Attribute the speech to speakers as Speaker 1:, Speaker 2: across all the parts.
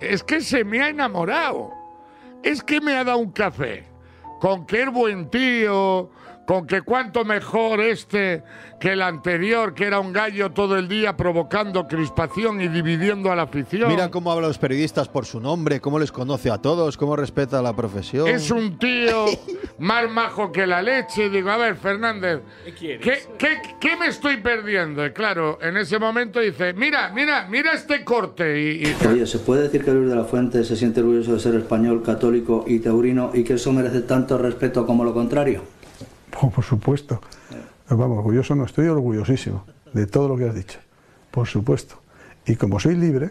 Speaker 1: es que se me ha enamorado. Es que me ha dado un café. Con que buen tío, con que cuánto mejor este que el anterior, que era un gallo todo el día provocando crispación y dividiendo
Speaker 2: a la afición. Mira cómo habla los periodistas por su nombre, cómo les conoce a todos, cómo respeta la profesión. Es un
Speaker 1: tío más majo que la leche. Digo, a ver, Fernández, ¿qué, me estoy perdiendo? claro, en ese momento dice, mira, mira, mira este corte.
Speaker 3: Y, Oye, ¿se puede decir que Luis de la Fuente se siente orgulloso de ser español, católico y taurino y que eso merece tanto respeto como lo contrario?
Speaker 2: Por supuesto. Eh. Vamos,
Speaker 1: orgulloso no, estoy orgullosísimo de todo lo que has dicho. Por supuesto. Y como soy libre,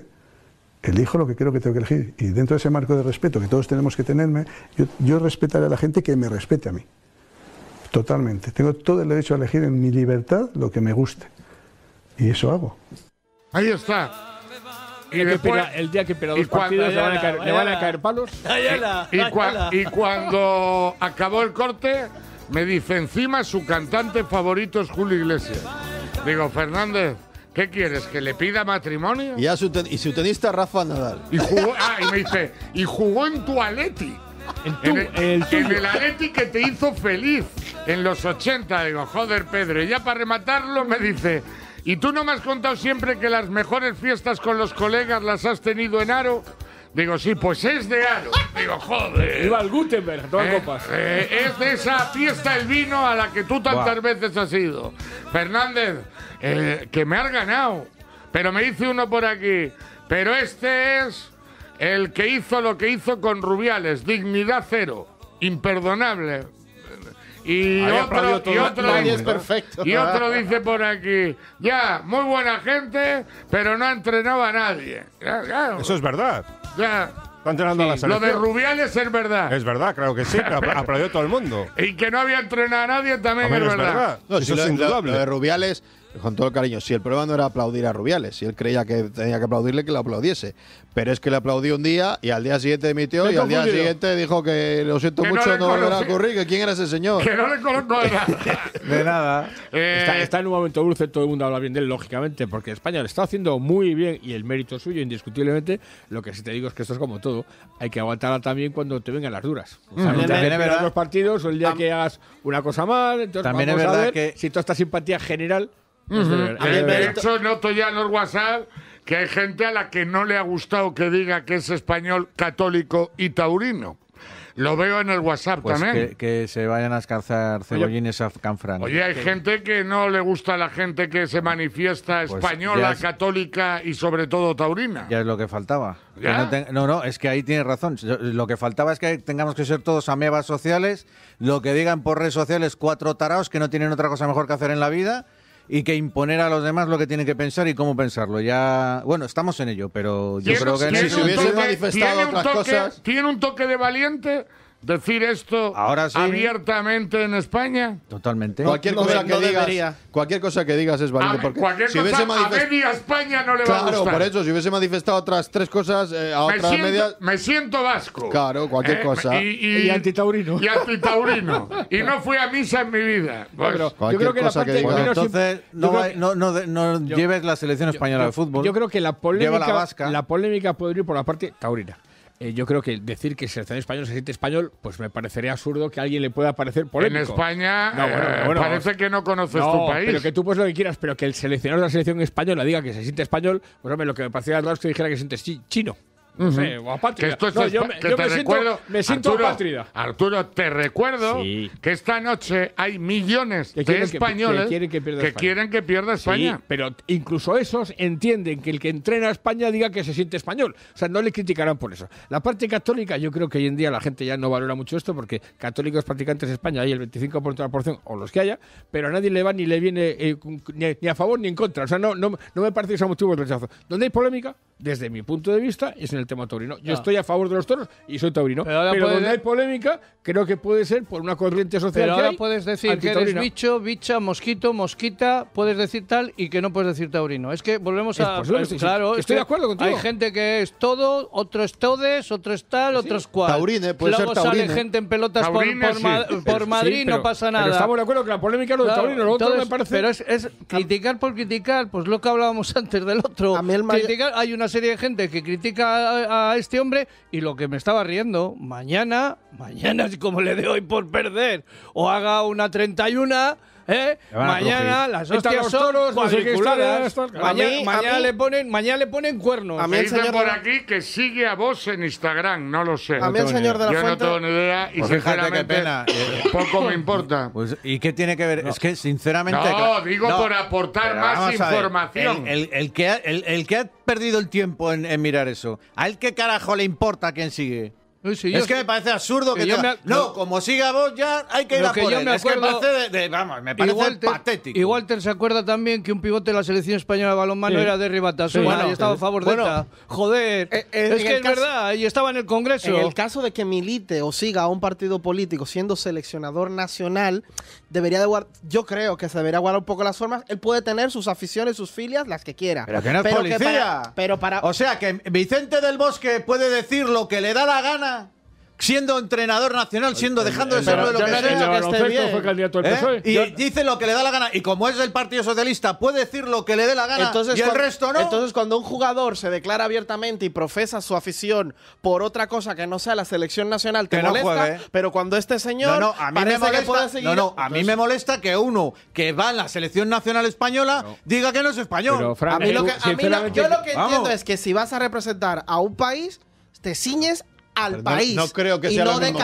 Speaker 1: elijo lo que creo que tengo que elegir. Y dentro de ese marco de respeto que todos tenemos que tenerme, yo, respetaré a la gente que me respete a mí. Totalmente. Tengo todo el derecho a elegir en mi libertad lo que me guste. Y eso hago.
Speaker 4: Ahí está. el día que pierda dos partidos le van, a caer, palos. y cuando
Speaker 1: acabó el corte, me dice, encima su cantante favorito es Julio Iglesias. Digo, Fernández, ¿Qué quieres? ¿Que le pida matrimonio?
Speaker 2: Y, su, tenista Rafa Nadal. Y
Speaker 1: ah, y me dice, y jugó en tu Aleti. en, el, en el, Aleti que te hizo feliz en los 80. Digo, joder, Pedro. Y ya para rematarlo me dice, ¿y tú no me has contado siempre que las mejores fiestas con los colegas las has tenido en Aro? Digo, sí, pues es de algo. Digo, joder. Iba al Gutenberg, eh, eh, es de esa fiesta el vino a la que tú tantas veces has ido. Fernández, eh, que me has ganado. Pero me dice uno por aquí. Pero este es el que hizo lo que hizo con Rubiales. Dignidad cero. Imperdonable. Y otro, y otro, dice, perfecto. y otro dice por aquí, ya, muy buena gente, pero no ha entrenado a nadie. Eso es verdad la Lo de Rubiales es verdad. Es verdad, claro que sí. Aplaudió todo el mundo. y que no había entrenado a nadie también es, verdad. No, eso es indudable. lo
Speaker 2: de Rubiales con todo el cariño, si el problema no era aplaudir a Rubiales, si él creía que tenía que aplaudirle, que lo aplaudiese. Pero es que le aplaudió un día y al día siguiente emitió y al día siguiente dijo que lo
Speaker 4: siento mucho, no, volverá a ocurrir, que quién era ese
Speaker 2: señor. Que no le conozco de nada. de
Speaker 4: nada. Eh, está, en un momento dulce, todo el mundo habla bien de él, lógicamente, porque España le está haciendo muy bien y el mérito suyo, indiscutiblemente. Lo que sí te digo es que esto es como todo, hay que aguantarla también cuando te vengan las duras. Mm. también es los partidos o el día que hagas una cosa mal, también es verdad que si toda esta simpatía general
Speaker 1: de, hecho, noto ya
Speaker 4: en el WhatsApp que hay gente a la
Speaker 1: que no le ha gustado que diga que es español, católico y taurino. Lo veo en el WhatsApp pues también.
Speaker 5: Que, se vayan a escarzar cebollines a Canfranc. Oye, hay gente
Speaker 1: que no le gusta a la gente que se manifiesta pues española, católica y sobre
Speaker 5: todo taurina. Ya es lo que faltaba. no, no, es que ahí tiene razón. Lo que faltaba es que tengamos que ser todos amebas sociales, lo que digan por redes sociales cuatro taraos que no tienen otra cosa mejor que hacer en la vida y que imponer a los demás lo que tienen que pensar y cómo pensarlo. Ya, bueno, estamos en ello, pero yo creo que, si se hubiese
Speaker 2: manifestado
Speaker 1: Tiene un toque de valiente
Speaker 5: decir esto
Speaker 1: abiertamente en España? Totalmente. Cualquier cosa que digas,
Speaker 2: cualquier cosa que digas es válido. A, porque si media
Speaker 1: España no le va a gustar. por eso,
Speaker 2: si hubiese manifestado otras tres cosas, eh, a me siento,
Speaker 1: Me siento vasco. Claro, cualquier eh, cosa. Y, y,
Speaker 4: antitaurino.
Speaker 2: Y antitaurino.
Speaker 1: y no fui a misa en mi vida. Pues,
Speaker 2: yo creo que la
Speaker 4: entonces,
Speaker 5: no, lleves la selección española de fútbol. Yo creo que la polémica,
Speaker 4: la, la polémica podría ir por la parte taurina. Eh, yo creo que decir que el seleccionado español se siente español, pues me parecería absurdo que alguien le pueda parecer polémico. En España eh, parece que no conoces tu país. pero que tú pues lo que quieras, pero que el seleccionador de la selección española diga que se siente español, pues hombre, lo que me parecía raro es que dijera que se siente chino. No sé, yo me, siento, Arturo, apátrida.
Speaker 1: Arturo, te recuerdo que esta noche hay millones de españoles que,
Speaker 4: quieren que, pierda España. pero incluso esos entienden que el que entrena a España diga que se siente español. O sea, no le criticarán por eso. La parte católica, yo creo que hoy en día la gente ya no valora mucho esto porque católicos practicantes de España hay el 25% de la porción, o los que haya, pero a nadie le va ni le viene eh, ni, a favor ni en contra. O sea, no, me parece que sea motivo de rechazo. ¿Dónde hay polémica desde mi punto de vista, es en el tema taurino. Yo estoy a favor de los toros y soy taurino. Pero, donde hay polémica, creo que puede ser por una corriente social pero ahora puedes decir que eres
Speaker 6: bicho, bicha, mosquito, mosquita, puedes decir tal y que no puedes decir taurino. Es que volvemos a... claro, estoy de acuerdo contigo. Hay gente que es todo, otro es todes, otro es tal, otros otro es cual. Taurine, Luego sale gente en pelotas por, Madrid no pasa nada. estamos de acuerdo que la polémica lo es taurino, lo otro me parece... Pero es, criticar por criticar, pues lo que hablábamos antes del otro. hay una serie de gente que critica a, este hombre y lo que me estaba riendo, mañana, mañana, como le de hoy por perder, o haga una 31 ¿eh? Mañana las
Speaker 4: hostias los
Speaker 1: toros, son cuadriculadas. No
Speaker 6: mañana, le ponen, cuernos. A mí el señor por
Speaker 1: aquí que sigue a vos en Instagram, no lo sé. A mí señor de la Yo no tengo ni idea y pues sinceramente qué pena. Eh, eh, poco me
Speaker 5: importa. Pues, ¿Y qué tiene que ver? Es que sinceramente... No, digo por aportar más información. el, el, que ha, el, que ha perdido el tiempo en mirar eso, ¿a él qué carajo le importa quién sigue? es que me parece absurdo que, No, como siga vos ya hay que ir a que por él. Me Es que me parece, de, vamos, me parece patético. Y
Speaker 6: Walter se acuerda también que un pivote de la selección española de balonmano era de Ribatasuna bueno, y estaba a favor de esta. Joder, eh, eh, es que es verdad, y estaba en el Congreso. En el
Speaker 7: caso de que milite o siga a un partido político siendo seleccionador nacional, debería de guardar, yo creo que se debería guardar un poco las formas. Él puede tener sus aficiones, sus filias, las que quiera. Pero que no es pero para... O sea,
Speaker 5: que Vicente del Bosque puede decir lo que le da la gana siendo entrenador nacional, siendo dejando de ser lo que, que, que esté bien. Y dice lo que le da la gana. Y como es
Speaker 7: del Partido Socialista, puede decir lo que le dé la gana entonces, y el cuando, resto no. Entonces, cuando un jugador se declara abiertamente y profesa su afición por otra cosa que no sea la selección nacional, te molesta. ¿eh? pero cuando este señor. No, no, a mí me molesta. Que no, no, a
Speaker 5: mí me molesta que uno que va en la selección nacional española diga que no es español. yo lo que entiendo es
Speaker 7: que si vas a representar a un país te ciñes al país. No, creo que sea y lo mismo.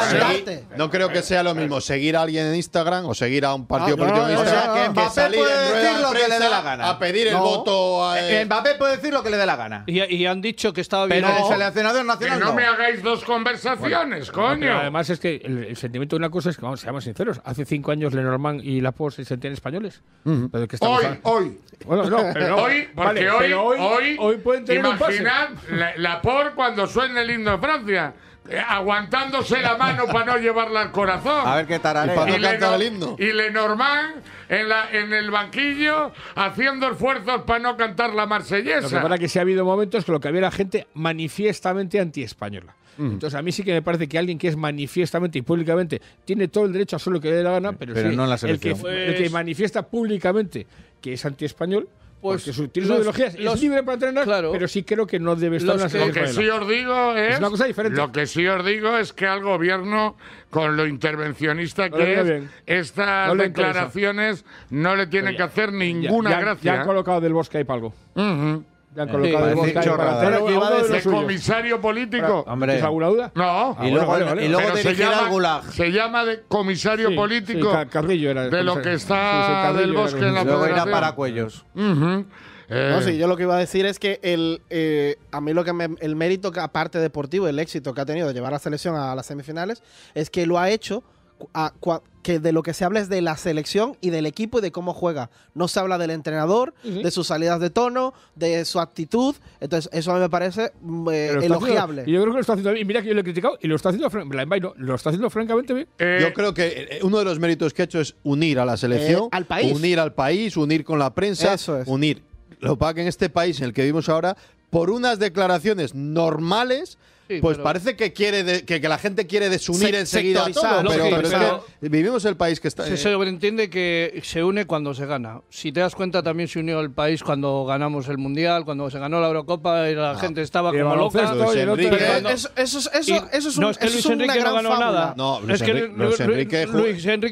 Speaker 2: No creo que sea lo mismo seguir a alguien en Instagram o seguir a un ah, partido político en Instagram. O sea, que Mbappé salir puede decir lo que le dé la gana. A pedir el voto. A, eh, eh, Mbappé puede decir lo que le dé la gana.
Speaker 6: Y, y han
Speaker 1: dicho
Speaker 4: que estaba bien. Pero el
Speaker 1: seleccionador nacional. Que no, me hagáis dos conversaciones, coño. además
Speaker 4: es que el, sentimiento de una cosa es que, vamos, seamos sinceros, hace cinco años Lenormand y Laporte se sentían españoles. hoy, hoy. Bueno, no, pero hoy,
Speaker 1: porque hoy, hoy, hoy, hoy, pueden tener un pase. La, Laporte cuando suena el himno de Francia. Eh, aguantándose la mano para no llevarla al corazón. A ver qué tararé. Y, le el y Lenormand en, la, en el banquillo haciendo esfuerzos para no cantar la marsellesa. Lo que
Speaker 4: que sí ha habido momentos que lo que había era gente manifiestamente antiespañola. Entonces, a mí sí que me parece que alguien que es manifiestamente y públicamente tiene todo el derecho a hacer lo que le dé la gana, pero, el, que, pues- manifiesta públicamente que es antiespañol, español pues porque su los, es libre para entrenar, claro, pero sí creo que no debe estar en Lo que sí os digo es,
Speaker 1: Lo que sí os digo es que al gobierno con lo intervencionista que es, estas declaraciones no le tienen que hacer ninguna gracia. Ya ha
Speaker 4: colocado del bosque ahí para algo han colocado el de comisario
Speaker 1: político. ¿Es Agulauda?
Speaker 4: No. Y luego, te se llama, Gulag.
Speaker 1: Se llama de comisario político. De lo que está sí, del Bosque en la Luego
Speaker 7: No, eh. sí, yo lo que iba a decir es que el, eh, a mí lo que me, el mérito, aparte deportivo, el éxito que ha tenido de llevar a la selección a las semifinales, es que lo ha hecho que de lo que se habla es de la selección y del equipo y de cómo juega. No se habla del entrenador, de sus salidas de tono, de su actitud. Entonces, eso a mí me parece mm, eh, elogiable. Y
Speaker 4: yo creo que lo está haciendo bien. Mira que yo lo he criticado y lo está haciendo, no, lo está haciendo francamente
Speaker 2: bien. Eh, yo creo que eh, uno de los méritos que ha hecho es unir a la selección, al país. unir al país, unir con la prensa, unir. Lo que en este país en el que vivimos ahora, por unas declaraciones normales, pues parece que quiere que, la gente quiere desunir enseguida todo, pero, pero vivimos el país que está. Se
Speaker 6: eh, entiende que se une cuando se gana. Si te das cuenta, también se unió el país cuando ganamos el mundial, cuando se ganó la Eurocopa y la ah. gente
Speaker 2: estaba como
Speaker 3: loca.
Speaker 7: Eso, es un, Luis Enrique no ganó nada.
Speaker 3: Luis, Enrique,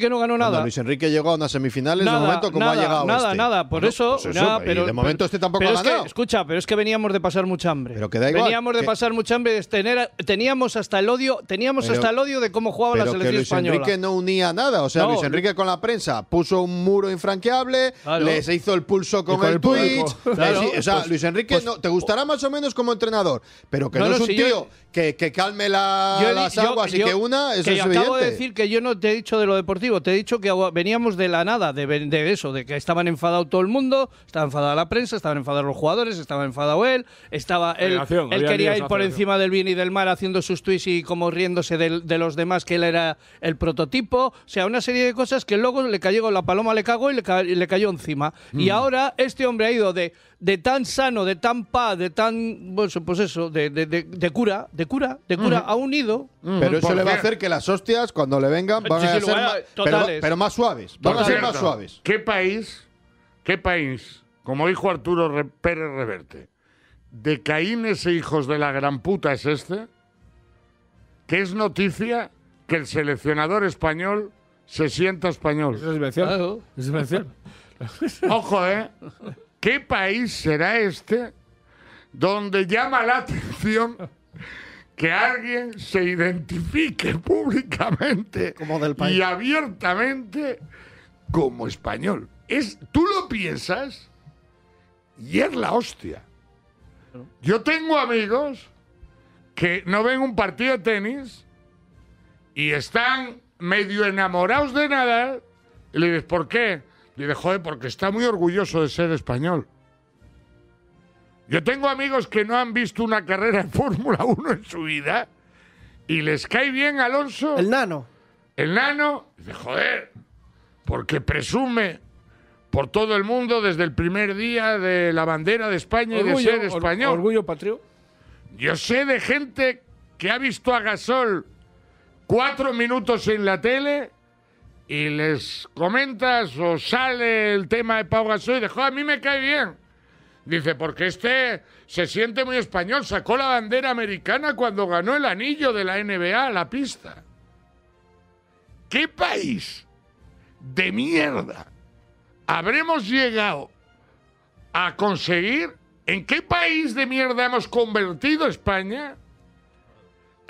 Speaker 2: no ganó nada. Luis Enrique llegó a unas semifinales, nada, de momento, como ha llegado? Nada, este. nada. Por eso, pues de momento, este tampoco ha ganado.
Speaker 6: escucha, pero es que veníamos de pasar mucha hambre. Veníamos de pasar mucha hambre. Este teníamos hasta el odio, teníamos hasta el odio de cómo jugaba la selección que Luis Enrique
Speaker 2: no unía nada, o sea, Luis Enrique con la prensa puso un muro infranqueable, les hizo el pulso con, el, Twitch. o sea, pues, Luis Enrique, pues, no, te gustará más o menos como entrenador, pero que no, es un tío que, calme la, las aguas y que una, eso es acabo de
Speaker 6: decir que yo no te he dicho de lo deportivo, te he dicho que veníamos de la nada, de, eso, de que estaban enfadados todo el mundo, estaba enfadada la prensa, estaban enfadados los jugadores, estaba enfadado él, estaba él, él quería ir por encima del bien y del mal haciendo sus tweets y como riéndose de, los demás que él era el prototipo, o sea, una serie de cosas que luego le cayó, la paloma le cagó y le, cayó encima. Y mm. ahora este hombre ha ido de de tan sano, de tan paz, de tan, bueno, pues eso, de, cura, de cura, de cura, ha unido. un Pero eso le va a hacer que
Speaker 2: las hostias, cuando le vengan, van a ser más, pero, más suaves. Van a ser más suaves.
Speaker 6: ¿Qué país,
Speaker 1: qué país, como dijo Arturo Pérez Reverte, de Caínes e hijos de la gran puta es este? Que es noticia que el seleccionador español se sienta español. Es Es Ojo, ¿eh? ¿Qué país será este donde llama la atención que alguien se identifique públicamente y abiertamente como español? Es, tú lo piensas y es la hostia. Yo tengo amigos que no ven un partido de tenis y están medio enamorados de nada. Y le dices, ¿por qué? Dice, joder, porque está muy orgulloso de ser español. Yo tengo amigos que no han visto una carrera en Fórmula 1 en su vida y les cae bien Alonso. El nano. El nano, dice, joder, porque presume por todo el mundo desde el primer día de la bandera de España y de ser español.
Speaker 4: orgullo patrio.
Speaker 1: Yo sé de gente que ha visto a Gasol cuatro minutos en la tele y les comentas o sale el tema de Pau Gasol y dijo a mí me cae bien. Dice, porque este se siente muy español, sacó la bandera americana cuando ganó el anillo de la NBA a la pista. ¿Qué país de mierda habremos llegado a conseguir? ¿En qué país de mierda hemos convertido España?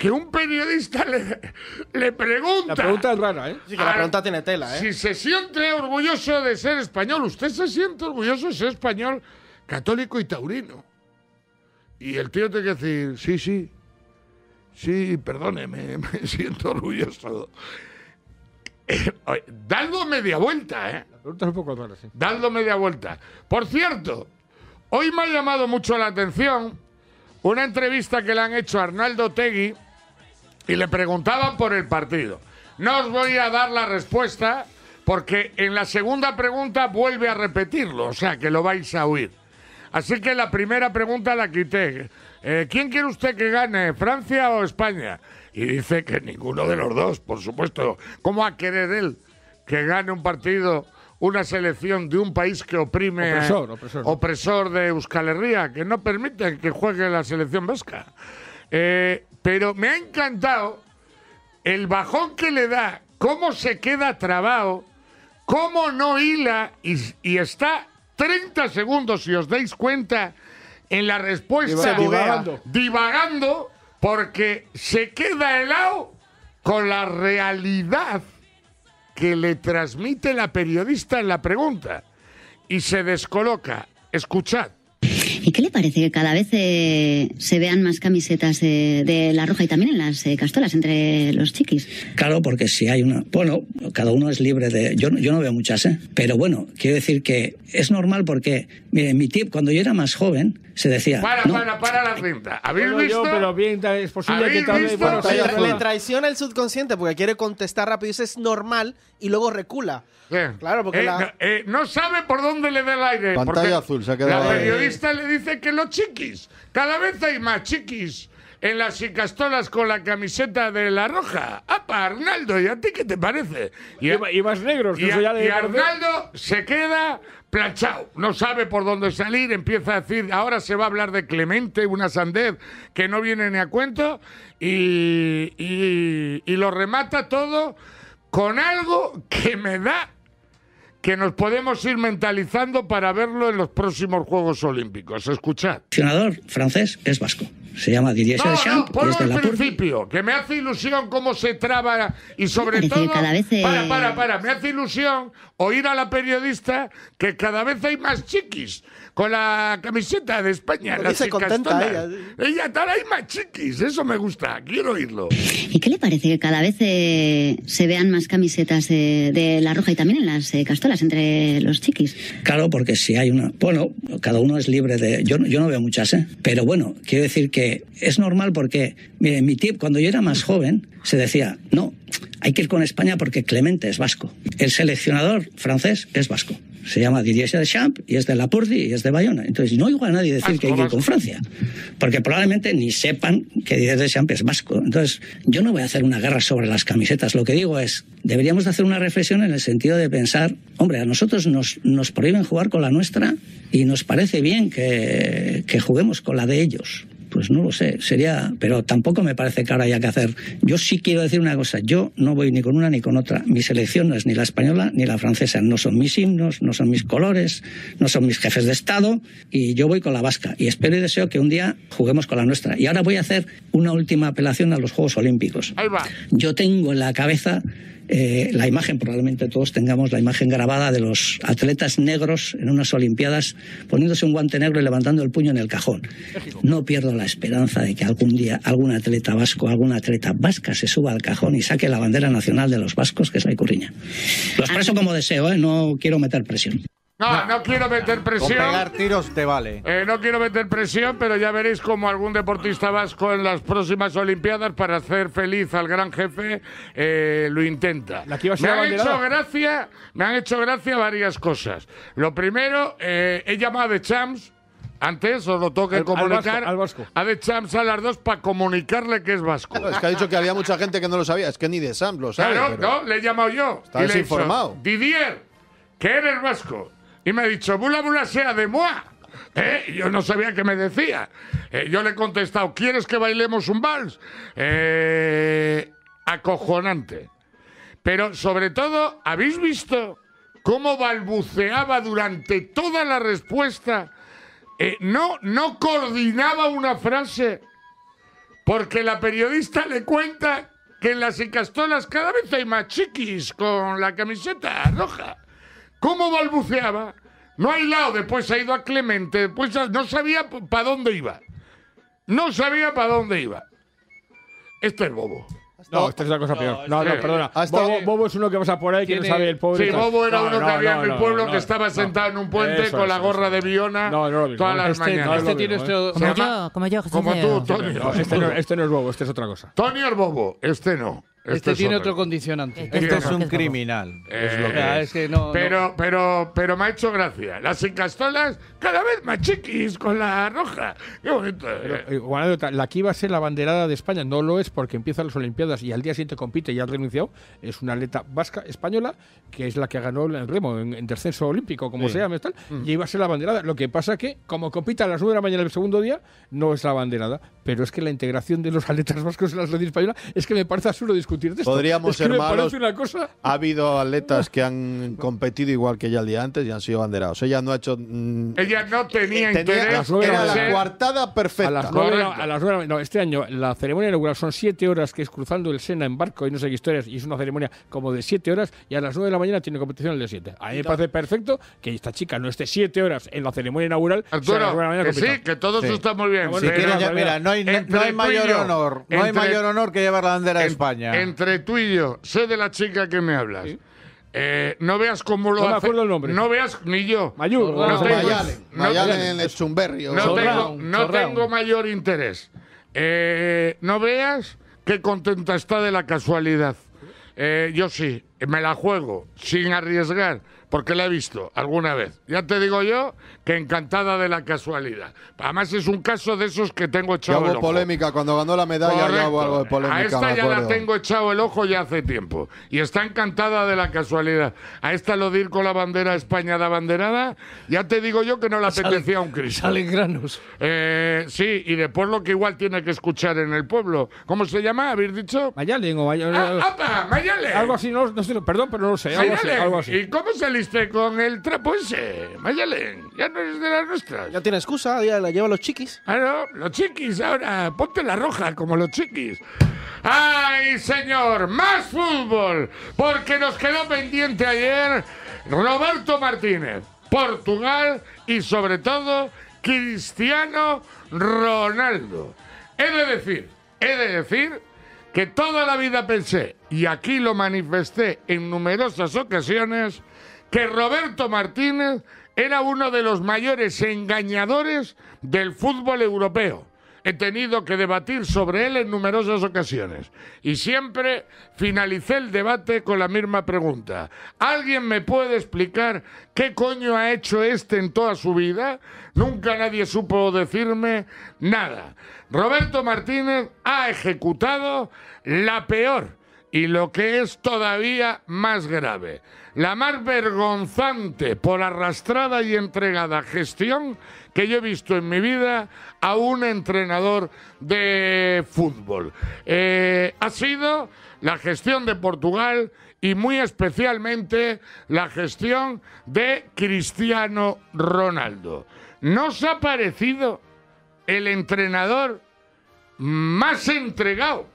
Speaker 1: que un periodista le, pregunta. La pregunta es rara, ¿eh? Sí, que la pregunta tiene tela, ¿eh? Si se siente orgulloso de ser español, usted se siente orgulloso de ser español, católico y taurino. Y el tío tiene que decir, sí, sí, sí, perdóneme, me siento orgulloso. Eh, dando media vuelta, ¿eh? La pregunta es un poco rara, sí. media vuelta. Por cierto, hoy me ha llamado mucho la atención una entrevista que le han hecho a Arnaldo Tegui y le preguntaban por el partido. No os voy a dar la respuesta porque en la segunda pregunta vuelve a repetirlo, o sea que lo vais a oír. Así que la primera pregunta la quité. Eh, ¿Quién quiere usted que gane, Francia o España? Y dice que ninguno de los dos, por supuesto. ¿Cómo ha a querer él que gane un partido, una selección de un país que oprime, opresor, opresor. opresor de Euskal Herria, que no permite que juegue la selección vasca? Eh, pero me ha encantado el bajón que le da, cómo se queda trabado, cómo no hila y, está 30 segundos, si os dais cuenta, en la respuesta divagando. divagando porque se queda helado con la realidad que le transmite la periodista en la pregunta y se descoloca. Escuchad.
Speaker 3: ¿Y qué le parece que cada vez eh, se vean más camisetas de la roja y también en las eh, castolas entre los chiquis? Claro, porque si hay una. Bueno, cada uno es libre de. Yo, yo no veo muchas, ¿eh? Pero bueno, quiero decir que es normal porque, mire, mi tip, cuando yo era más joven, se decía. Para, para, para la cinta.
Speaker 4: ¿Habéis visto? Yo, pero bien, es posible
Speaker 7: que también.
Speaker 3: Bueno, le, le
Speaker 7: traiciona el subconsciente porque quiere contestar rápido y es normal y luego recula.
Speaker 4: Claro, porque. Eh,
Speaker 1: no, sabe por dónde le da el aire. Pantalla azul, se ha quedado. La periodista le dice dice que los chiquis, cada vez hay más chiquis en las chicastolas con la camiseta de la roja. ¡Apa, Arnaldo! ¿Y a ti qué te parece? Y, más negros. y, Arnaldo se queda planchado, no sabe por dónde salir, empieza a decir, ahora se va a hablar de Clemente, una sandez que no viene ni a cuento, y lo remata todo con algo que me da que nos podemos ir mentalizando para verlo en los próximos Juegos Olímpicos. Escuchad.
Speaker 3: Funcionador francés es vasco. Se llama Didier Deschamps. No,
Speaker 1: principio, que me hace ilusión cómo se traba y sobre todo... Cada vez Para, eh, para, para. Me hace ilusión oír a la periodista que cada vez hay más chiquis con la camiseta de España. La se contenta ella. Ella tal, hay más chiquis, eso me gusta, quiero oírlo.
Speaker 3: ¿Y qué le parece que cada vez eh, se vean más camisetas de, la roja y también en las eh, castolas entre los chiquis? Claro, porque si hay una... Bueno, cada uno es libre de... Yo, yo no veo muchas, ¿eh? Pero bueno, quiero decir que es normal porque, mire, mi tip, cuando yo era más joven, se decía, no, hay que ir con España porque Clemente es vasco. El seleccionador francés es vasco se llama Didier Champ y es de La y es de Bayona. Entonces no oigo a nadie decir que hay que ir con Francia, porque probablemente ni sepan que Didier Champ es vasco. Entonces yo no voy a hacer una guerra sobre las camisetas. Lo que digo es, deberíamos hacer una reflexión en el sentido de pensar, hombre, a nosotros nos, nos prohíben jugar con la nuestra y nos parece bien que, que juguemos con la de ellos. Pues no lo sé, sería, pero tampoco me parece que ahora haya que hacer. Yo sí quiero decir una cosa, yo no voy ni con una ni con otra. Mi selección no es ni la española ni la francesa, no son mis himnos, no son mis colores, no son mis jefes de Estado y yo voy con la vasca y espero y deseo que un día juguemos con la nuestra. Y ahora voy a hacer una última apelación a los Juegos Olímpicos. Ahí va. Yo tengo en la cabeza eh, la imagen, probablemente todos tengamos la imagen grabada de los atletas negros en unas Olimpiadas poniéndose un guante negro y levantando el puño en el cajón. No pierdo la esperanza de que algún día algún atleta vasco, alguna atleta vasca se suba al cajón y saque la bandera nacional de los vascos, que es la Icurriña. Lo expreso como deseo, ¿eh? no quiero meter presión.
Speaker 1: No, quiero meter presión. pegar
Speaker 5: tiros te vale.
Speaker 1: Eh, no quiero meter presión, pero ya veréis como algún deportista vasco en las próximas Olimpiadas, para hacer feliz al gran jefe, eh, lo
Speaker 4: intenta. me, han hecho
Speaker 1: gracia, me han hecho gracia varias cosas. Lo primero, eh, he llamado a The Champs. Antes os lo tengo comunicar al vasco, a The Champs a las dos para comunicarle que es vasco. es que ha dicho
Speaker 2: que había mucha gente que no lo sabía. Es que ni de Champs lo sabe. Claro,
Speaker 1: no, le he llamado yo. Está desinformado. Didier, que eres vasco y me ha dicho, bula, bula, sea de moi. ¿Eh? Yo no sabía qué me decía. Eh, yo le he contestado, ¿quieres que bailemos un vals? Eh, acojonante. Pero sobre todo, ¿habéis visto cómo balbuceaba durante toda la respuesta? Eh, no, no coordinaba una frase, porque la periodista le cuenta que en las encastolas cada vez hay más chiquis con la camiseta roja. ¿Cómo balbuceaba? No hay lado, después ha ido a Clemente, después no sabía para dónde iba. No sabía para dónde iba. Este es bobo.
Speaker 4: No, esta es la cosa peor. No, no, perdona. Ah, bobo, es uno que pasa por ahí que no sabe el pobre. Sí, Bobo era uno que había en el pueblo que
Speaker 1: estaba sentado en un puente con la gorra
Speaker 6: de Biona todas
Speaker 1: las este, mañanas. este tiene Como yo, como yo, Como tú, este, este, no, es Bobo, este es otra cosa. Tony es Bobo, este no. Este, tiene otro,
Speaker 6: condicionante.
Speaker 1: Este, es un
Speaker 5: criminal. es
Speaker 6: lo eh, que ah, pero,
Speaker 1: pero, pero me ha hecho gracia. Las encastolas cada vez más chiquis con la roja. Qué eh.
Speaker 4: Eh, la que iba a ser la banderada de España no lo es porque empiezan las Olimpiadas y al día siguiente compite y ha renunciado. Es una atleta vasca española que es la que ganó el remo en, tercero olímpico, como sea, mm. y y iba a ser la banderada. Lo que pasa que, como compita a las 9 de la mañana el segundo día, no es la banderada. Pero es que la integración de los atletas vascos en las selección española es que me parece absurdo discutir Podríamos, ser malos
Speaker 2: ha habido atletas que han competido igual que ella el día antes y han sido banderados. Ella no ha
Speaker 4: hecho... Mm,
Speaker 1: ella no tenía, interés. Era, la cuartada
Speaker 2: perfecta.
Speaker 4: A las, este año la ceremonia inaugural son siete horas que es cruzando el Sena en barco y no sé qué historias y es una ceremonia como de siete horas y a las nueve de la mañana tiene competición el de siete. A mí me parece perfecto que esta chica no esté siete horas en la ceremonia inaugural. Arturo, que sí, que todos sí. muy bien. Ah, mira, no hay, mayor honor, no hay mayor
Speaker 1: honor
Speaker 5: que
Speaker 4: llevar la bandera de España. Entre tú y yo, sé de
Speaker 1: la chica que me hablas. Eh, no veas cómo lo no el nombre. No veas ni yo. Mayur. No, tengo, no tengo mayor interés. Eh, no veas qué contenta está de la casualidad. Eh, yo sí, me la juego, sin arriesgar, porque la he visto alguna vez. Ya te digo yo que encantada de la casualidad. Además es un caso de esos que tengo echado el ojo.
Speaker 2: polémica, cuando ganó la medalla A esta ya la tengo
Speaker 1: echado el ojo ya hace tiempo. Y está encantada de la casualidad. A esta lo dir con la bandera España de abanderada, ya te digo yo que no la apetecía a un cris. Salen granos. Eh, sí, y después lo que igual tiene que escuchar en el pueblo. ¿Cómo se llama? ¿Habéis dicho? Mayalen o ah, Mayalen. Algo
Speaker 4: así, no, sé, perdón, pero no lo sé. Algo así,
Speaker 1: ¿Y cómo se con el trapo pues, ese, eh, Mayalen?
Speaker 4: Ya no es de las nuestras. Ya tiene excusa, ya la lleva los chiquis. Ah, no, los chiquis ahora.
Speaker 1: Ponte la roja como los chiquis. ¡Ay, señor! ¡Más fútbol! Porque nos quedó pendiente ayer Roberto Martínez, Portugal y sobre todo Cristiano Ronaldo. He de decir, he de decir que toda la vida pensé, y aquí lo manifesté en numerosas ocasiones, que Roberto Martínez era uno de los mayores engañadores del fútbol europeo. He tenido que debatir sobre él en numerosas ocasiones y siempre finalicé el debate con la misma pregunta. ¿Alguien me puede explicar qué coño ha hecho este en toda su vida? Nunca nadie supo decirme nada. Roberto Martínez ha ejecutado la peor y lo que es todavía más grave, la más vergonzante por arrastrada y entregada gestión que yo he visto en mi vida a un entrenador de fútbol. Eh, ha sido la gestión de Portugal y muy especialmente la gestión de Cristiano Ronaldo. ¿Nos ha parecido el entrenador más entregado?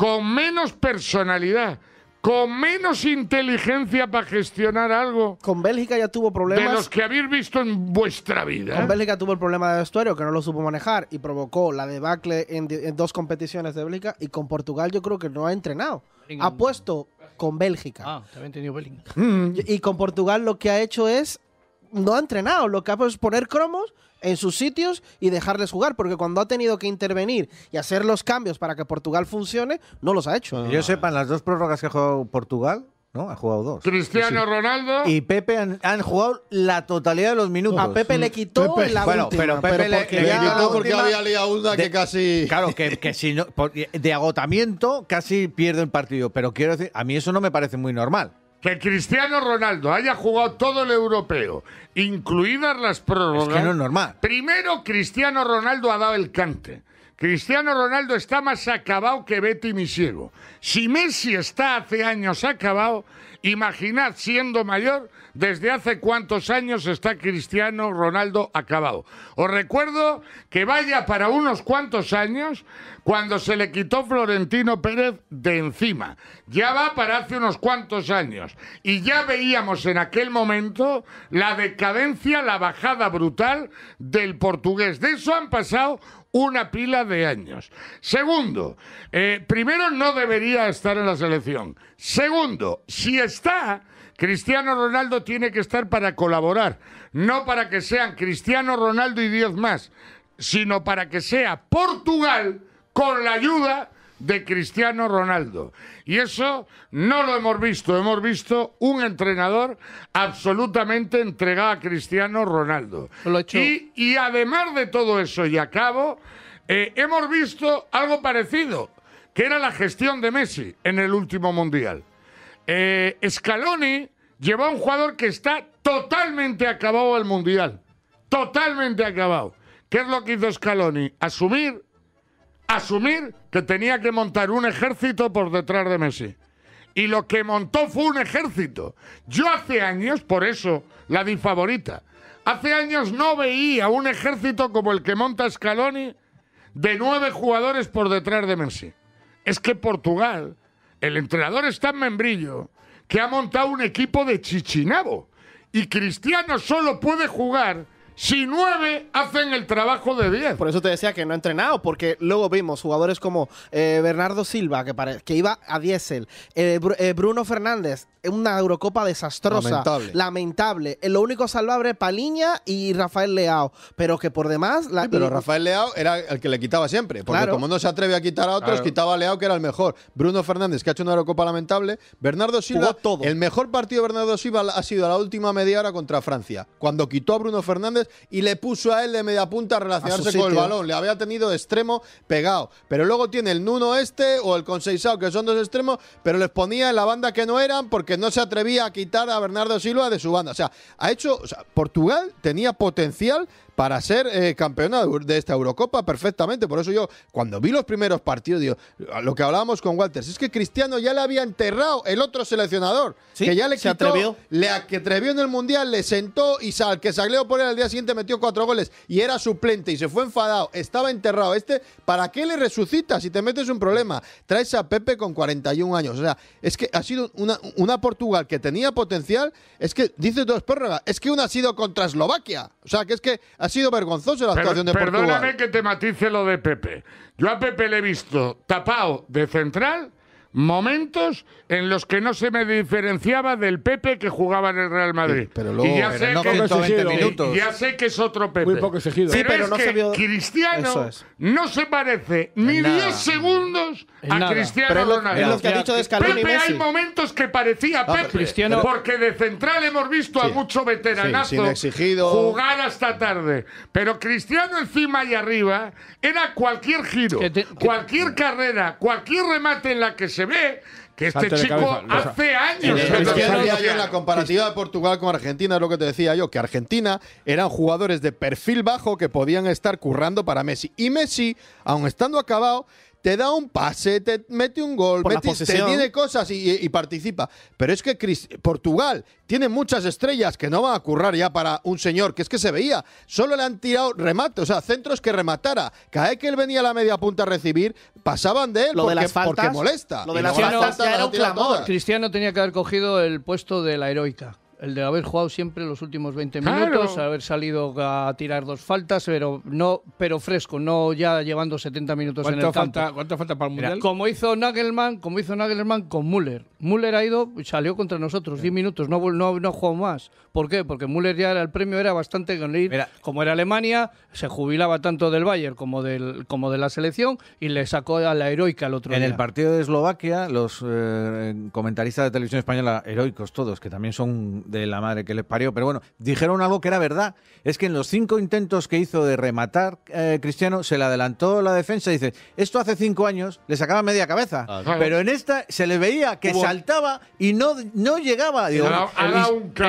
Speaker 1: con menos personalidad, con menos inteligencia para gestionar algo. Con Bélgica ya tuvo problemas. De los que habéis visto en vuestra vida. Con
Speaker 7: Bélgica tuvo el problema de vestuario, que no lo supo manejar y provocó la debacle en, dos competiciones de Bélgica. Y con Portugal yo creo que no ha entrenado. Ha puesto con Bélgica.
Speaker 6: Ah, también tenía Bélgica.
Speaker 7: Y con Portugal lo que ha hecho es no ha entrenado, lo que ha puesto es poner cromos en sus sitios y dejarles jugar, porque cuando ha tenido que intervenir y hacer los cambios para que Portugal funcione, no los ha
Speaker 5: hecho. Yo yo sepan, las dos prórrogas que ha jugado Portugal, ¿no? Ha jugado dos. Cristiano
Speaker 1: Ronaldo. Y
Speaker 5: Pepe han, jugado la totalidad de los minutos. A Pepe le quitó la bueno, Pero Pepe le, quitó porque había una que casi. Claro, que, si no, de agotamiento casi pierde el partido. Pero quiero decir, a mí eso no me parece muy normal que Cristiano Ronaldo haya jugado todo el europeo, incluidas
Speaker 1: las prórrogas. Es que no es normal. Primero, Cristiano Ronaldo ha dado el cante. Cristiano Ronaldo está más acabado que Betty mi ciego. Si Messi está hace años acabado, imaginad siendo mayor desde hace cuántos años está Cristiano Ronaldo acabado. Os recuerdo que vaya para unos cuantos años cuando se le quitó Florentino Pérez de encima. Ya va para hace unos cuantos años. Y ya veíamos en aquel momento la decadencia, la bajada brutal del portugués. De eso han pasado una pila de años. Segundo, eh, primero no debería estar en la selección. Segundo, si está Cristiano Ronaldo tiene que estar para colaborar, no para que sean Cristiano Ronaldo y diez más, sino para que sea Portugal con la ayuda de Cristiano Ronaldo. Y eso no lo hemos visto, hemos visto un entrenador absolutamente entregado a Cristiano Ronaldo. Y, además de todo eso, y acabo, eh, hemos visto algo parecido, que era la gestión de Messi en el último Mundial. Escaloni eh, Scaloni lleva a un jugador que está totalmente acabado al Mundial. Totalmente acabado. ¿Qué es lo que hizo Scaloni? Asumir, asumir que tenía que montar un ejército por detrás de Messi. Y lo que montó fue un ejército. Yo hace años, por eso, la di favorita. Hace años no veía un ejército como el que monta Scaloni de nueve jugadores por detrás de Messi. Es que Portugal el entrenador está en Membrillo, que ha montado un equipo de chichinabo. Y Cristiano solo puede jugar si nueve hacen el trabajo de diez.
Speaker 7: Por eso te decía que no he entrenado, porque luego vimos jugadores como eh, Bernardo Silva, que, que iba a diésel, eh, eh, Bruno Fernández, una Eurocopa desastrosa, lamentable. lamentable. lo único salvable Paliña y Rafael Leao, pero que por demás... pero
Speaker 2: Rafael Leao era el que le quitaba siempre, porque como no se atreve a quitar a otros, quitaba a Leao, que era el mejor. Bruno Fernández, que ha hecho una Eurocopa lamentable. Bernardo Silva, el mejor partido de Bernardo Silva ha sido la última media hora contra Francia, cuando quitó a Bruno Fernández y le puso a él de media punta a relacionarse con el balón. Le había tenido extremo pegado. Pero luego tiene el Nuno este o el Conceizao, que son dos extremos, pero les ponía en la banda que no eran porque no se atrevía a quitar a Bernardo Silva de su banda. O sea, ha hecho. O sea, Portugal tenía potencial para ser eh, campeona de esta Eurocopa perfectamente. Por eso yo, cuando vi los primeros partidos, digo, lo que hablábamos con Walters, es que Cristiano ya le había enterrado el otro seleccionador, ¿Sí? que ya le atrevió? le atrevió en el Mundial, le sentó y al que salió por él al día siguiente metió cuatro goles y era suplente y se fue enfadado, estaba enterrado. Este, ¿para qué le resucitas si te metes un problema? Traes a Pepe con 41 años. O sea, es que ha sido una, Portugal que tenía potencial, es que, dice dos prórrogas, es que una ha sido contra Eslovaquia. O sea, que es que sido vergonzoso la actuación de Portugal. Perdóname
Speaker 1: que te matice lo de Pepe. Yo a Pepe le he visto tapado de central momentos en los que no se me diferenciaba del Pepe que jugaba en el Real Madrid. y ya, sé que, es otro Pepe. Muy poco Sí, pero, no se vio... Cristiano no se parece ni 10 segundos a Cristiano Ronaldo. que ha dicho de Pepe y hay momentos que parecía Pepe, Cristiano... porque de central hemos visto a mucho veteranazo exigido. jugar hasta tarde. Pero Cristiano encima y arriba era cualquier giro, cualquier carrera, cualquier remate en la que se se ve que este chico hace años. la
Speaker 2: comparativa de Portugal con Argentina, es lo que te decía yo, que Argentina eran jugadores de perfil bajo que podían estar currando para Messi. Y Messi, aun estando acabado, te da un pase, te mete un gol, te tiene cosas y, participa. Pero es que Portugal tiene muchas estrellas que no van a currar ya para un señor, que es que se veía. Solo le han tirado remate, o sea, centros que rematara. Cada que él venía a la media punta a recibir, pasaban de él lo de las faltas, molesta. Lo
Speaker 7: de las
Speaker 6: Cristiano tenía que haber cogido el puesto de la heroica. El de haber jugado siempre los últimos 20 minutos, haber salido a tirar dos faltas, pero no, pero fresco, no ya llevando 70 minutos en el campo.
Speaker 4: ¿Cuánto falta para el Mundial?
Speaker 6: como hizo Nagelman, como hizo Nagelman con Müller. Müller ha ido, salió contra nosotros 10 minutos, no, no, no ha más. ¿Por qué? Porque Müller ya era el premio, era bastante con como era Alemania, se jubilaba tanto del Bayern como del como de la selección
Speaker 5: y le sacó a la heroica al otro día. En el partido de Eslovaquia, los eh, comentaristas de televisión española, heroicos todos, que también son de la madre que les parió, pero bueno, dijeron algo que era verdad. Es que en los cinco intentos que hizo de rematar eh, Cristiano, se le adelantó la defensa y dice, esto hace cinco años le sacaba media cabeza, pero en esta se le veía que saltaba y no, no llegaba.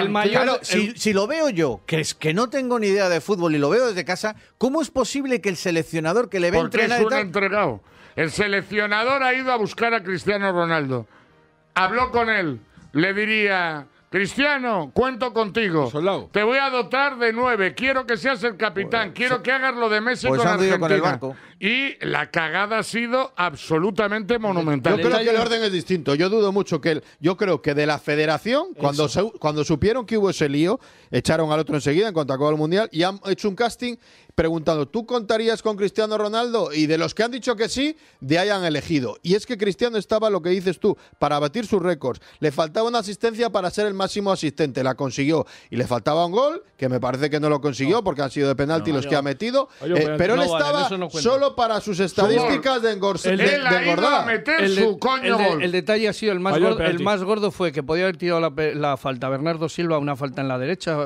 Speaker 5: mayor, si, lo veo yo, que es que no tengo ni idea de fútbol y lo veo desde casa, ¿cómo es posible que el seleccionador que le ve entrenar... Es un entregado
Speaker 1: El seleccionador ha ido a buscar a Cristiano Ronaldo. Habló con él. Le diría, Cristiano, cuento contigo. Te voy a dotar de nueve. Quiero que seas el capitán. Quiero que hagas lo de Messi pues con Argentina. el Y la cagada ha sido absolutamente monumental. Yo creo que el orden
Speaker 2: es distinto. Yo dudo mucho que él... yo creo que de la Federación cuando cuando supieron que hubo ese lío echaron al otro enseguida en cuanto acabó el mundial y han hecho un casting preguntando, ¿tú contarías con Cristiano Ronaldo? Y de los que han dicho que sí, de hayan elegido. Y es que Cristiano estaba, lo que dices tú, para batir sus récords. Le faltaba una asistencia para ser el máximo asistente, la consiguió. Y le faltaba un gol, que me parece que no lo consiguió porque han sido de penalti los que ha metido. Eh, pero él estaba solo para sus estadísticas de, engordar. el, de, el,
Speaker 6: detalle ha sido el más, gordo, el más gordo fue que podía haber tirado la, falta Bernardo Silva, una falta en la derecha,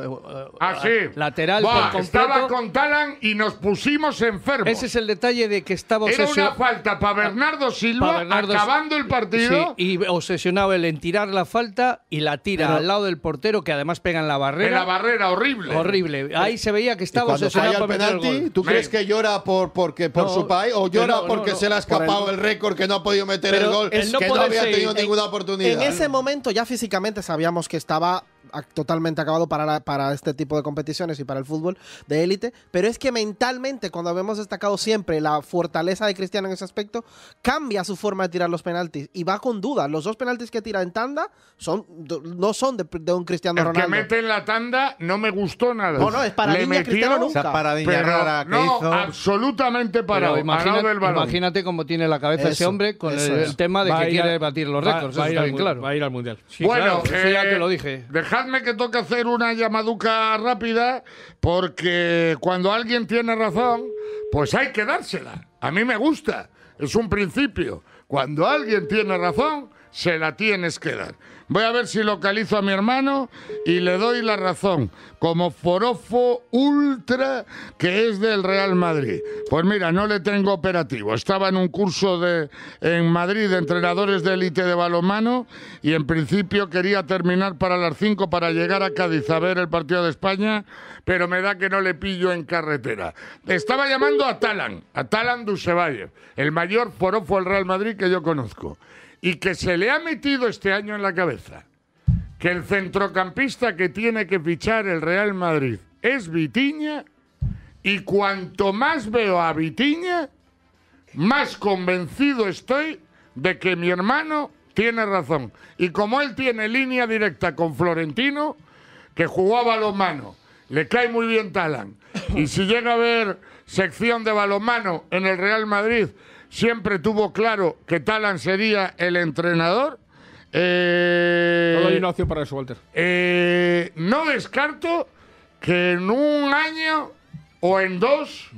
Speaker 6: ah, sí. lateral por completo. Estaba
Speaker 1: con Talan y nos pusimos enfermos. Ese es el detalle de que estaba obsesionado. Era una
Speaker 6: falta para Bernardo
Speaker 1: Silva acabando el partido.
Speaker 6: y obsesionado él en tirar la falta y la tira al lado del portero, que además pega en la barrera. En la barrera,
Speaker 2: horrible. Horrible. Eh, Ahí se
Speaker 7: veía que estaba
Speaker 2: obsesionado para ¿Tú crees que llora por, porque, por su país o llora porque se le ha escapado el, récord, que no ha podido meter el gol, que no había tenido ninguna oportunidad? En ese
Speaker 7: momento ya físicamente sabíamos que estaba totalmente acabado para, para este tipo de competiciones y para el fútbol de élite, pero es que mentalmente, cuando habíamos destacado siempre la fortaleza de Cristiano en ese aspecto, cambia su forma de tirar los penaltis y va con duda. Los dos penaltis que tira en tanda son, no son de, un Cristiano el que mete
Speaker 1: en la tanda no me gustó nada. No, no, es para
Speaker 7: Le Cristiano nunca. para no, absolutamente parado. Imagínate
Speaker 6: cómo tiene la cabeza ese hombre con el, tema de que quiere batir los récords. Va, a ir al, Mundial. bueno, ya eh, te lo dije.
Speaker 1: Dejad que toca hacer una llamaduca rápida, porque cuando alguien tiene razón, pues hay que dársela. A mí me gusta, es un principio. Cuando alguien tiene razón, se la tienes que dar. Voy a ver si localizo a mi hermano y le doy la razón. Como forofo ultra que es del Real Madrid. Pues mira, no le tengo operativo. Estaba en un curso de, en Madrid de entrenadores de élite de balonmano y en principio quería terminar para las 5 para llegar a Cádiz a ver el partido de España, pero me da que no le pillo en carretera. Estaba llamando a Talan, a Talan Dusevalle, el mayor forofo del Real Madrid que yo conozco y que se le ha metido este año en la cabeza que el centrocampista que tiene que fichar el Real Madrid es Vitiña y cuanto más veo a Vitiña, más convencido estoy de que mi hermano tiene razón. Y como él tiene línea directa con Florentino, que jugó a balonmano... le cae muy bien Talán. Y si llega a ver sección de balonmano en el Real Madrid siempre tuvo claro que Talan sería el entrenador. Eh, hay una para eso, Walter. Eh, no descarto que en un año o en dos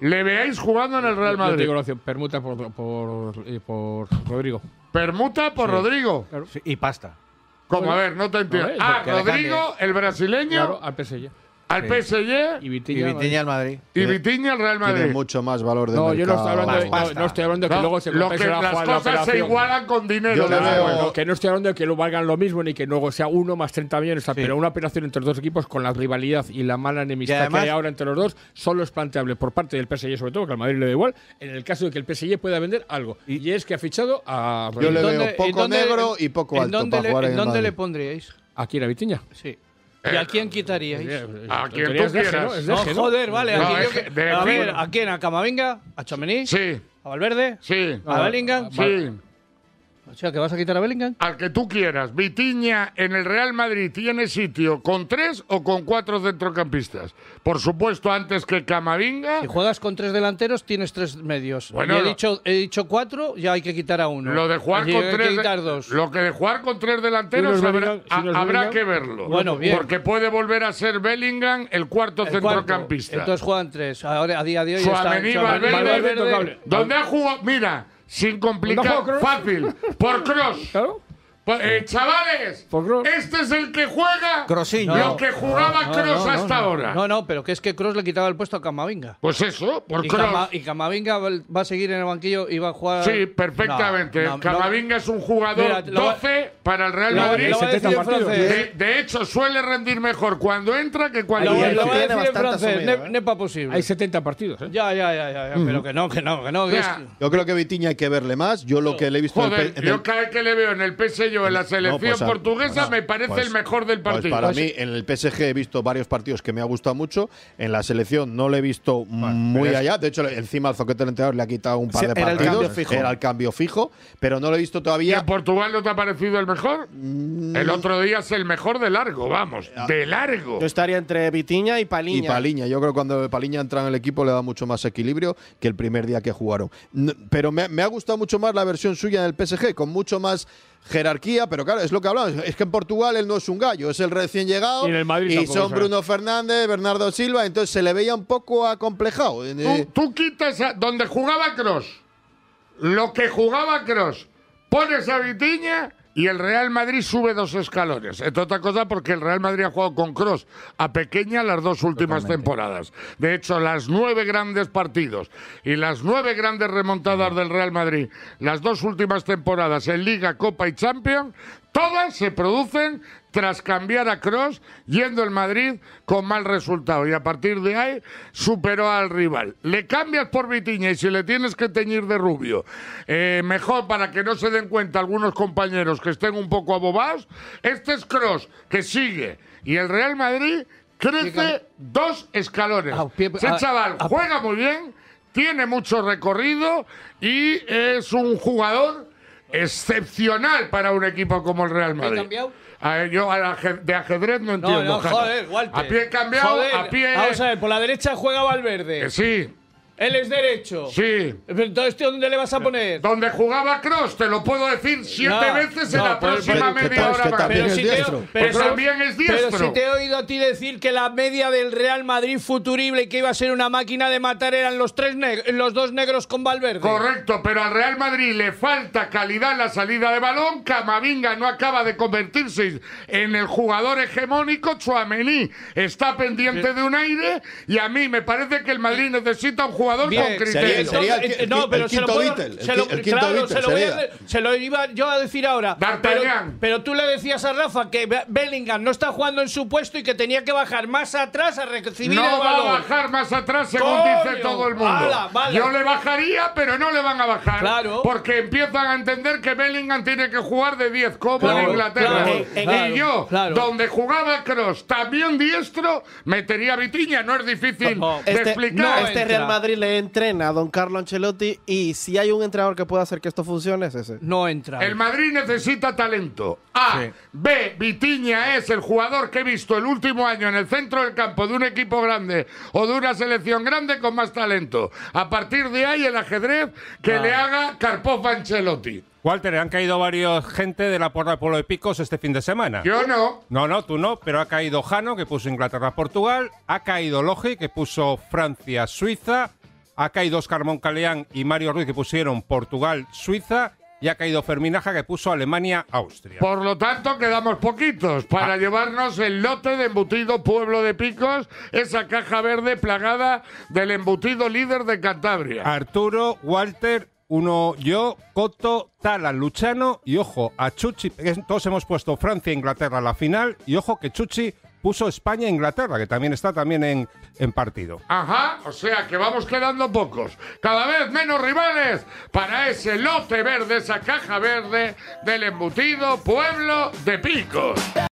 Speaker 1: le veáis jugando en el Real Madrid. permuta
Speaker 4: por, Rodrigo. Permuta por Rodrigo. y pasta. Como, a ver, no te entiendo. Ah, Rodrigo, el
Speaker 1: brasileño. al al PSG
Speaker 2: Y Vitiña al Madrid. y Vitiña al Real Madrid. Madrid. mucho más valor de No, yo no estoy hablando, de, no, estoy hablando
Speaker 4: de que luego se lo que- la, las cosas se
Speaker 1: igualan con dinero.
Speaker 4: que no estoy hablando de que lo valgan lo mismo ni que luego sea uno más 30 millones, pero una operación entre los dos equipos con la rivalidad y la mala enemistad que hay ahora entre los dos solo es planteable por parte del PSG sobre todo, que al Madrid le da igual, en el caso de que el PSG pueda vender algo. Y, es que ha fichado a Yo le veo poco negro y poco alto en dónde le pondríais? aquí en la Vitiña Sí.
Speaker 6: ¿Y a eh, quién quitaríais? Eh, eh, a quien tú quieras. No, joder, vale. a, a ver, ¿a quién? ¿A Camavinga? ¿A Chamení? Sí. ¿A Valverde? Sí. ¿A Bellingham? Sí sea, que vas a quitar a Bellingham. Al que tú quieras.
Speaker 1: Vitiña en el Real Madrid tiene sitio con tres o con cuatro centrocampistas.
Speaker 6: Por supuesto, antes que Camavinga. Si juegas con tres delanteros, tienes tres medios. Bueno, he, dicho, he dicho cuatro, ya hay que quitar a uno. Lo de jugar con tres. Lo que de jugar con tres
Speaker 1: delanteros habrá, que verlo. Bueno, bien. Porque puede volver a ser Bellingham el cuarto centrocampista. Entonces
Speaker 6: juegan tres. Ahora, a día de hoy. Está, ¿Dónde
Speaker 1: ha jugado? Mira sin complicar, fácil, por cross. Eh, chavales, este es el que juega lo que jugaba Cross hasta ahora. No,
Speaker 6: no, pero que es que Cross le quitaba el puesto a Camavinga. Pues eso, por Cross. y Camavinga va a seguir en el banquillo y va a jugar. Sí, perfectamente. Camavinga es un jugador 12 para el Real
Speaker 1: Madrid. De, hecho, suele rendir mejor cuando entra que cuando Lo, lo No
Speaker 6: No ¿eh? posible. Hay
Speaker 2: 70 partidos. ¿eh?
Speaker 6: Ya, ya, ya, ya, pero que no, que no, que no.
Speaker 2: Yo creo que Vitiña hay que verle más. Yo lo que le he visto. yo
Speaker 6: cada vez que le veo en el PSG
Speaker 2: en la pues, selección ah,
Speaker 1: portuguesa me parece pues, el mejor del pues, partido. para mí,
Speaker 2: en el PSG he visto varios partidos que me ha gustado mucho. En la selección no le he visto muy allá. De hecho, encima al zoquete del entrenador le ha quitado un par de partidos. Era el cambio fijo. pero no lo he visto todavía. ¿Y en Portugal no te ha parecido el mejor? Mm.
Speaker 1: El otro día es el mejor de largo, vamos. Ah. De largo. Yo
Speaker 2: estaría entre Vitiña y Paliña. Y Paliña. Yo creo que cuando Paliña entra en el equipo le da mucho más equilibrio que el primer día que jugaron. Pero me, me ha gustado mucho más la versión suya del PSG, con mucho más jerarquía, pero claro, es lo que hablamos. Es que en Portugal él no es un gallo, es el recién llegado. Y, son Bruno Fernández, Bernardo Silva, entonces se le veía un poco acomplejado.
Speaker 1: Tú, quitas donde jugaba Cross, lo que jugaba Cross, pones a Vitiña y el Real Madrid sube dos escalones. Es otra cosa porque el Real Madrid ha jugado con Cross a pequeña las dos últimas temporadas. De hecho, las nueve grandes partidos y las nueve grandes remontadas del Real Madrid, las dos últimas temporadas en Liga, Copa y Champions, Todas se producen tras cambiar a Cross yendo el Madrid con mal resultado y a partir de ahí superó al rival. Le cambias por Vitiña y si le tienes que teñir de rubio, eh, mejor para que no se den cuenta algunos compañeros que estén un poco abobados, este es Cross que sigue y el Real Madrid crece dos escalones. Ah, Ese ah, chaval ah, juega muy bien, tiene mucho recorrido y es un jugador excepcional para un equipo como el Real Madrid. cambiado? A, yo a la, de ajedrez no entiendo. joder, A pie cambiado, a pie. Vamos
Speaker 6: a ver, por la derecha juega Valverde. Que eh, sí. Él es derecho. Sí. Entonces, ¿dónde
Speaker 1: le vas a poner? Donde jugaba Cross, te lo puedo decir siete veces en la próxima media hora. Pero, si te, también es diestro. Pero si te he
Speaker 6: oído a ti decir que la media del Real Madrid futurible y que iba a ser una máquina de matar eran los, tres los dos negros con Valverde. Correcto,
Speaker 1: pero al Real Madrid le falta calidad en la salida de balón. Camavinga no acaba de convertirse en el jugador hegemónico. Chuamení está pendiente de un aire y a mí me parece que el Madrid necesita un jugador el, eh, no, pero se
Speaker 6: lo iba yo a decir ahora. Pero, tú le decías a Rafa que Bellingham no está jugando en su puesto y que tenía que bajar más atrás a recibir no el No va a bajar más atrás según dice todo el mundo. Yo le bajaría, pero no le van a
Speaker 1: bajar. Porque empiezan a entender que Bellingham tiene que jugar de 10 como en Inglaterra. y yo, donde jugaba Cross, también diestro, metería Vitiña. No es difícil de este, explicar. este Real Madrid
Speaker 7: le entrena a Don Carlo Ancelotti y si hay un entrenador que pueda hacer que esto funcione es ese. No entra. El
Speaker 1: Madrid necesita talento. A. B. Vitiña es el jugador que he visto el último año en el centro del campo de un equipo grande o de una selección grande con más talento. A partir de ahí el ajedrez que ah. le haga
Speaker 4: Carpov Ancelotti. Walter, han caído varios gente de la porra de pueblo de picos este fin de semana. Yo no. No, no, tú no, pero ha caído Jano, que puso Inglaterra-Portugal, ha caído Logi, que puso Francia-Suiza, ha caído Oscar Moncaleán y Mario Ruiz que pusieron Portugal-Suiza y ha caído Ferminaja que puso Alemania-Austria. Por lo tanto,
Speaker 1: quedamos poquitos para ah. llevarnos el lote de embutido Pueblo de Picos, esa caja verde plagada del embutido líder de Cantabria.
Speaker 4: Arturo, Walter, uno yo, Coto, Tala, Luchano y ojo, a Chuchi, todos hemos puesto Francia e Inglaterra a la final y ojo que Chuchi puso España e Inglaterra, que también está también en, en partido.
Speaker 1: Ajá, o sea que vamos quedando pocos. Cada vez menos rivales para ese lote verde, esa caja verde del embutido pueblo de picos.